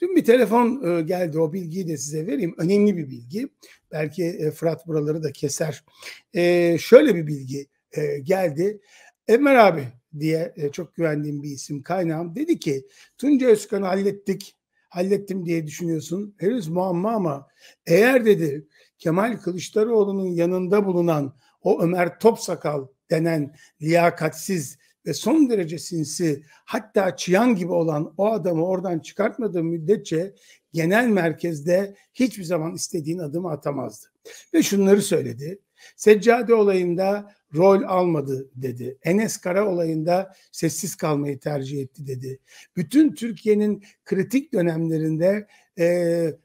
Dün bir telefon e, geldi o bilgiyi de size vereyim. Önemli bir bilgi. Belki e, Fırat buraları da keser. E, şöyle bir bilgi geldi. Enver abi diye çok güvendiğim bir isim kaynağım dedi ki Tunca Özkan'ı hallettik. Hallettim diye düşünüyorsun. Henüz muamma ama eğer dedi Kemal Kılıçdaroğlu'nun yanında bulunan o Ömer Topsakal denen liyakatsiz ve son derece sinsi hatta çıyan gibi olan o adamı oradan çıkartmadığı müddetçe genel merkezde hiçbir zaman istediğin adımı atamazdı. Ve şunları söyledi. Seccade olayında rol almadı dedi. Enes Kara olayında sessiz kalmayı tercih etti dedi. Bütün Türkiye'nin kritik dönemlerinde e,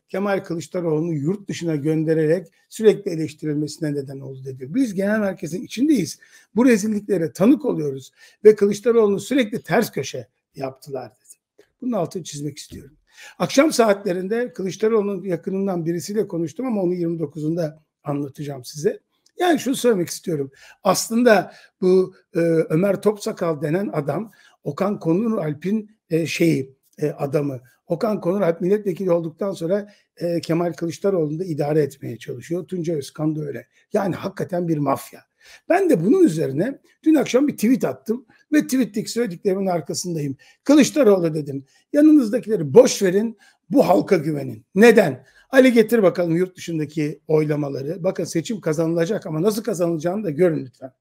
Kemal Kılıçdaroğlu'nu yurt dışına göndererek sürekli eleştirilmesine neden oldu dedi. Biz genel merkezin içindeyiz. Bu rezilliklere tanık oluyoruz ve Kılıçdaroğlu'nu sürekli ters köşe yaptılar dedi. Bunun altını çizmek istiyorum. Akşam saatlerinde Kılıçdaroğlu'nun yakınından birisiyle konuştum ama onu 29'unda anlatacağım size. Yani şunu söylemek istiyorum. Aslında bu e, Ömer Topsakal denen adam Okan Konur Alp'in e, şeyi e, adamı. Okan Konur Alp milletvekili olduktan sonra e, Kemal Kılıçdaroğlu'nu da idare etmeye çalışıyor. Tunca Özkan da öyle. Yani hakikaten bir mafya. Ben de bunun üzerine dün akşam bir tweet attım ve tweetlik söylediklerimin arkasındayım. Kılıçdaroğlu dedim. Yanınızdakileri boş verin, bu halka güvenin. Neden? Ali getir bakalım yurt dışındaki oylamaları. Bakın seçim kazanılacak ama nasıl kazanılacağını da görün lütfen.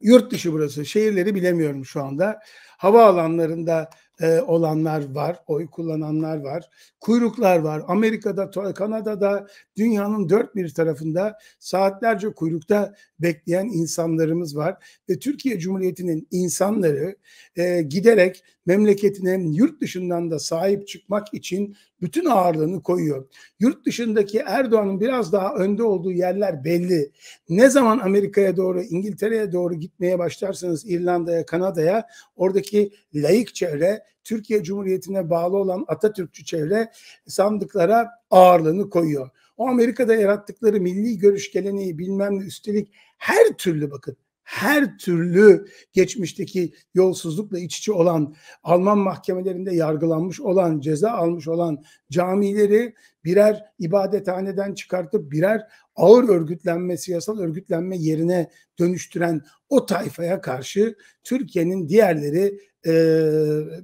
Yurt dışı burası. Şehirleri bilemiyorum şu anda. Havaalanlarında e, olanlar var, oy kullananlar var, kuyruklar var. Amerika'da, Kanada'da, dünyanın dört bir tarafında saatlerce kuyrukta bekleyen insanlarımız var. Ve Türkiye Cumhuriyeti'nin insanları e, giderek memleketine yurt dışından da sahip çıkmak için bütün ağırlığını koyuyor. Yurt dışındaki Erdoğan'ın biraz daha önde olduğu yerler belli. Ne zaman Amerika'ya doğru, İngiltere'ye doğru gitmeye başlarsanız İrlanda'ya, Kanada'ya oradaki laik çevre Türkiye Cumhuriyeti'ne bağlı olan Atatürkçü çevre sandıklara ağırlığını koyuyor. O Amerika'da yarattıkları milli görüş geleneği bilmem ne üstelik her türlü bakın her türlü geçmişteki yolsuzlukla iç içe olan Alman mahkemelerinde yargılanmış olan, ceza almış olan camileri birer ibadethaneden çıkartıp birer ağır örgütlenme, siyasal örgütlenme yerine dönüştüren o tayfaya karşı Türkiye'nin diğerleri e,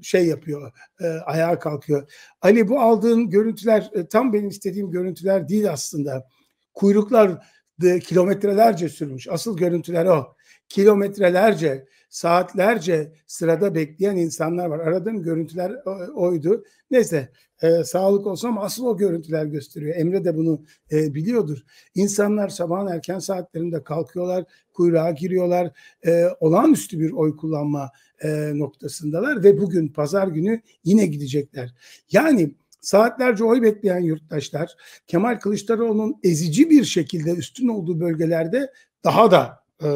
şey yapıyor, e, ayağa kalkıyor. Ali bu aldığın görüntüler e, tam benim istediğim görüntüler değil aslında. Kuyruklar de, kilometrelerce sürmüş. Asıl görüntüler o kilometrelerce, saatlerce sırada bekleyen insanlar var. Aradığım görüntüler oydu. Neyse e, sağlık olsun ama asıl o görüntüler gösteriyor. Emre de bunu e, biliyordur. İnsanlar sabahın erken saatlerinde kalkıyorlar, kuyruğa giriyorlar. E, olağanüstü bir oy kullanma e, noktasındalar ve bugün pazar günü yine gidecekler. Yani saatlerce oy bekleyen yurttaşlar Kemal Kılıçdaroğlu'nun ezici bir şekilde üstün olduğu bölgelerde daha da e,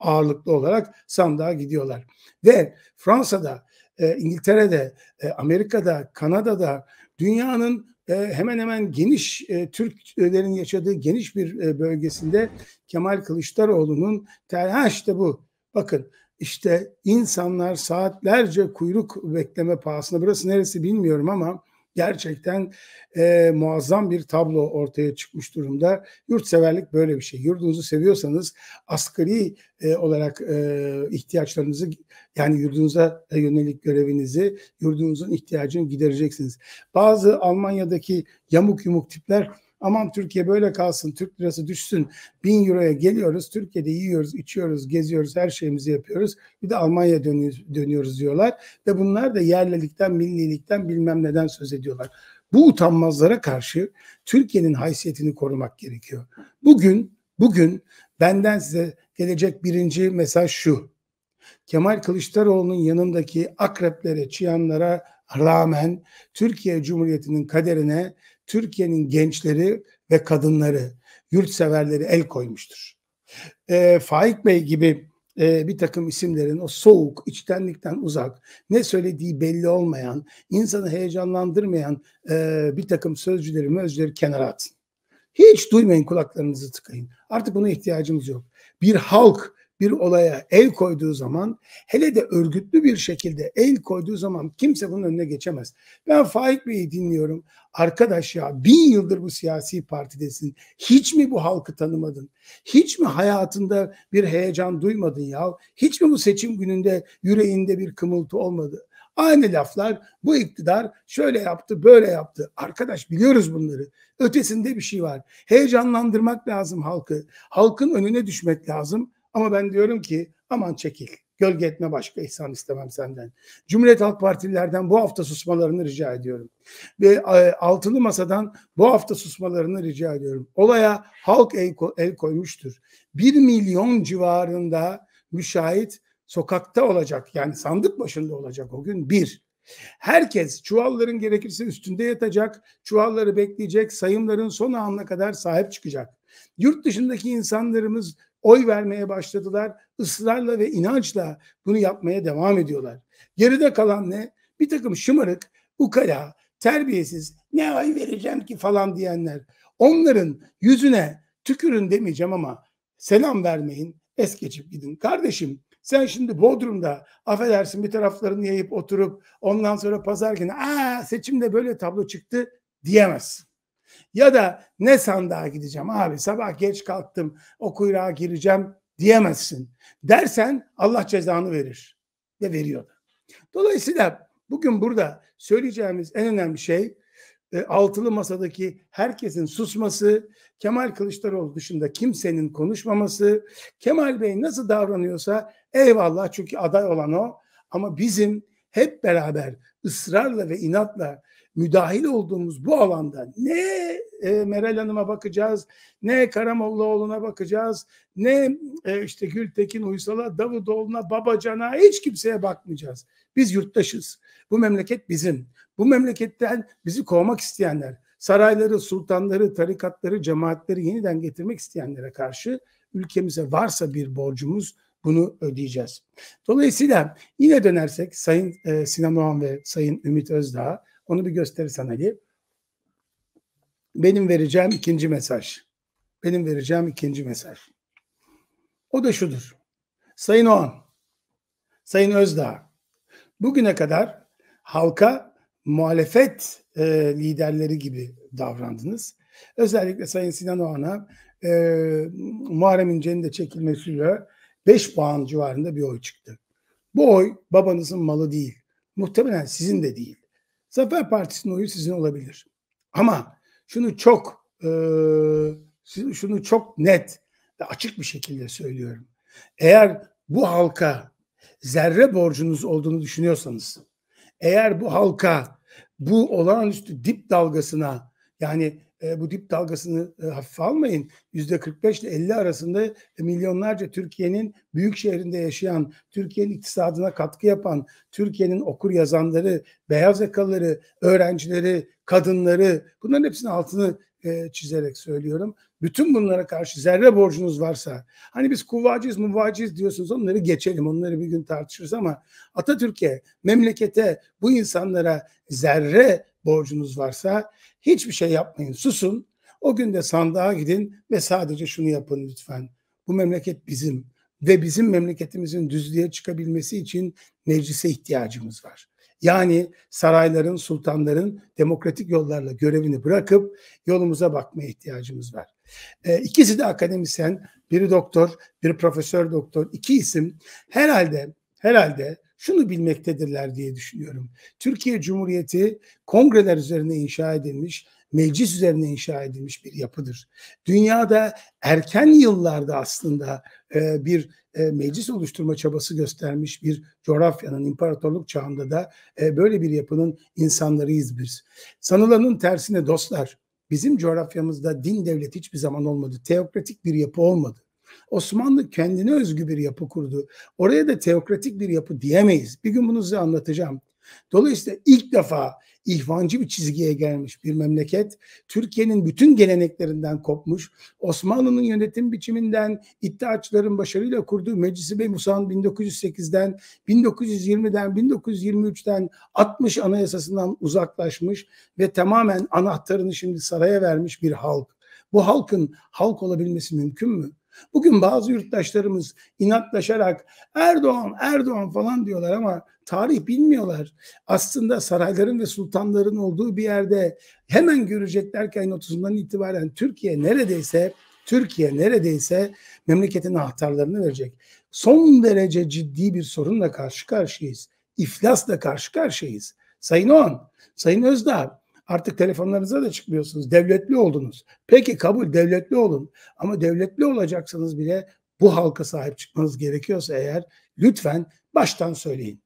ağırlıklı olarak sandığa gidiyorlar. Ve Fransa'da, e, İngiltere'de, e, Amerika'da, Kanada'da dünyanın e, hemen hemen geniş e, Türklerin yaşadığı geniş bir e, bölgesinde Kemal Kılıçdaroğlu'nun ha işte bu bakın işte insanlar saatlerce kuyruk bekleme pahasına burası neresi bilmiyorum ama gerçekten e, muazzam bir tablo ortaya çıkmış durumda. Yurtseverlik böyle bir şey. Yurdunuzu seviyorsanız asgari e, olarak e, ihtiyaçlarınızı yani yurdunuza yönelik görevinizi yurdunuzun ihtiyacını gidereceksiniz. Bazı Almanya'daki yamuk yumuk tipler aman Türkiye böyle kalsın, Türk lirası düşsün, bin euroya geliyoruz, Türkiye'de yiyoruz, içiyoruz, geziyoruz, her şeyimizi yapıyoruz. Bir de Almanya dönüyoruz, dönüyoruz diyorlar ve bunlar da yerlilikten, millilikten bilmem neden söz ediyorlar. Bu utanmazlara karşı Türkiye'nin haysiyetini korumak gerekiyor. Bugün, bugün benden size gelecek birinci mesaj şu. Kemal Kılıçdaroğlu'nun yanındaki akreplere, çıyanlara rağmen Türkiye Cumhuriyeti'nin kaderine Türkiye'nin gençleri ve kadınları, yurtseverleri el koymuştur. E, Faik Bey gibi e, bir takım isimlerin o soğuk, içtenlikten uzak, ne söylediği belli olmayan, insanı heyecanlandırmayan e, bir takım sözcüleri, mözcüleri kenara atın. Hiç duymayın kulaklarınızı tıkayın. Artık buna ihtiyacımız yok. Bir halk bir olaya el koyduğu zaman hele de örgütlü bir şekilde el koyduğu zaman kimse bunun önüne geçemez. Ben Faik Bey'i dinliyorum. Arkadaş ya bin yıldır bu siyasi partidesin. Hiç mi bu halkı tanımadın? Hiç mi hayatında bir heyecan duymadın ya? Hiç mi bu seçim gününde yüreğinde bir kımıltı olmadı? Aynı laflar bu iktidar şöyle yaptı böyle yaptı. Arkadaş biliyoruz bunları. Ötesinde bir şey var. Heyecanlandırmak lazım halkı. Halkın önüne düşmek lazım ama ben diyorum ki aman çekil. Gölge etme başka ihsan istemem senden. Cumhuriyet Halk Partililerden bu hafta susmalarını rica ediyorum. Ve e, altılı masadan bu hafta susmalarını rica ediyorum. Olaya halk el, el koymuştur. Bir milyon civarında müşahit sokakta olacak. Yani sandık başında olacak o gün bir. Herkes çuvalların gerekirse üstünde yatacak, çuvalları bekleyecek, sayımların son anına kadar sahip çıkacak. Yurt dışındaki insanlarımız oy vermeye başladılar. Israrla ve inançla bunu yapmaya devam ediyorlar. Geride kalan ne? Bir takım şımarık, ukala, terbiyesiz, ne ay vereceğim ki falan diyenler. Onların yüzüne tükürün demeyeceğim ama selam vermeyin, es geçip gidin. Kardeşim sen şimdi Bodrum'da affedersin bir taraflarını yayıp oturup ondan sonra pazar günü aa seçimde böyle tablo çıktı diyemezsin. Ya da ne sandığa gideceğim abi sabah geç kalktım o kuyruğa gireceğim diyemezsin. Dersen Allah cezanı verir. Ve veriyordu. Dolayısıyla bugün burada söyleyeceğimiz en önemli şey e, altılı masadaki herkesin susması, Kemal Kılıçdaroğlu dışında kimsenin konuşmaması, Kemal Bey nasıl davranıyorsa eyvallah çünkü aday olan o ama bizim hep beraber ısrarla ve inatla müdahil olduğumuz bu alanda ne e, Meral Hanım'a bakacağız, ne Karamollaoğlu'na bakacağız, ne e, işte Gültekin Uysal'a, Davutoğlu'na, Babacan'a hiç kimseye bakmayacağız. Biz yurttaşız. Bu memleket bizim. Bu memleketten bizi kovmak isteyenler, sarayları, sultanları, tarikatları, cemaatleri yeniden getirmek isteyenlere karşı ülkemize varsa bir borcumuz bunu ödeyeceğiz. Dolayısıyla yine dönersek Sayın e, Sinan Oğan ve Sayın Ümit Özdağ onu bir gösterirsen Ali. Benim vereceğim ikinci mesaj. Benim vereceğim ikinci mesaj. O da şudur. Sayın Oğan, Sayın Özdağ, bugüne kadar halka muhalefet e, liderleri gibi davrandınız. Özellikle Sayın Sinan Oğan'a e, Muharrem İnce'nin de çekilmesiyle 5 puan civarında bir oy çıktı. Bu oy babanızın malı değil. Muhtemelen sizin de değil. Zafer Partisi'nin oyu sizin olabilir. Ama şunu çok e, şunu çok net ve açık bir şekilde söylüyorum. Eğer bu halka zerre borcunuz olduğunu düşünüyorsanız, eğer bu halka bu olağanüstü dip dalgasına yani e, bu dip dalgasını e, hafife almayın. Yüzde 45 ile 50 arasında e, milyonlarca Türkiye'nin büyük şehrinde yaşayan, Türkiye'nin iktisadına katkı yapan, Türkiye'nin okur yazanları, beyaz yakalıları, öğrencileri, kadınları bunların hepsinin altını e, çizerek söylüyorum. Bütün bunlara karşı zerre borcunuz varsa, hani biz kuvvacıyız, muvaciz diyorsunuz onları geçelim, onları bir gün tartışırız ama Atatürk'e, memlekete, bu insanlara zerre borcunuz varsa hiçbir şey yapmayın, susun. O gün de sandığa gidin ve sadece şunu yapın lütfen. Bu memleket bizim ve bizim memleketimizin düzlüğe çıkabilmesi için meclise ihtiyacımız var. Yani sarayların, sultanların demokratik yollarla görevini bırakıp yolumuza bakmaya ihtiyacımız var. E, ikisi de akademisyen, biri doktor, biri profesör doktor, iki isim herhalde herhalde şunu bilmektedirler diye düşünüyorum. Türkiye Cumhuriyeti kongreler üzerine inşa edilmiş meclis üzerine inşa edilmiş bir yapıdır. Dünyada erken yıllarda aslında e, bir e, meclis oluşturma çabası göstermiş bir coğrafyanın imparatorluk çağında da e, böyle bir yapının insanlarıyız biz. Sanılanın tersine dostlar bizim coğrafyamızda din devlet hiçbir zaman olmadı. Teokratik bir yapı olmadı. Osmanlı kendine özgü bir yapı kurdu. Oraya da teokratik bir yapı diyemeyiz. Bir gün bunu size anlatacağım. Dolayısıyla ilk defa ihvancı bir çizgiye gelmiş bir memleket, Türkiye'nin bütün geleneklerinden kopmuş, Osmanlı'nın yönetim biçiminden, iddiaçların başarıyla kurduğu Meclisi Bey Musa'nın 1908'den, 1920'den, 1923'ten 60 anayasasından uzaklaşmış ve tamamen anahtarını şimdi saraya vermiş bir halk. Bu halkın halk olabilmesi mümkün mü? Bugün bazı yurttaşlarımız inatlaşarak Erdoğan, Erdoğan falan diyorlar ama tarih bilmiyorlar. Aslında sarayların ve sultanların olduğu bir yerde hemen görecekler ki ayın 30'undan itibaren Türkiye neredeyse Türkiye neredeyse memleketin anahtarlarını verecek. Son derece ciddi bir sorunla karşı karşıyayız. İflasla karşı karşıyayız. Sayın On, Sayın Özdağ, Artık telefonlarınıza da çıkmıyorsunuz. Devletli oldunuz. Peki kabul devletli olun. Ama devletli olacaksanız bile bu halka sahip çıkmanız gerekiyorsa eğer lütfen baştan söyleyin.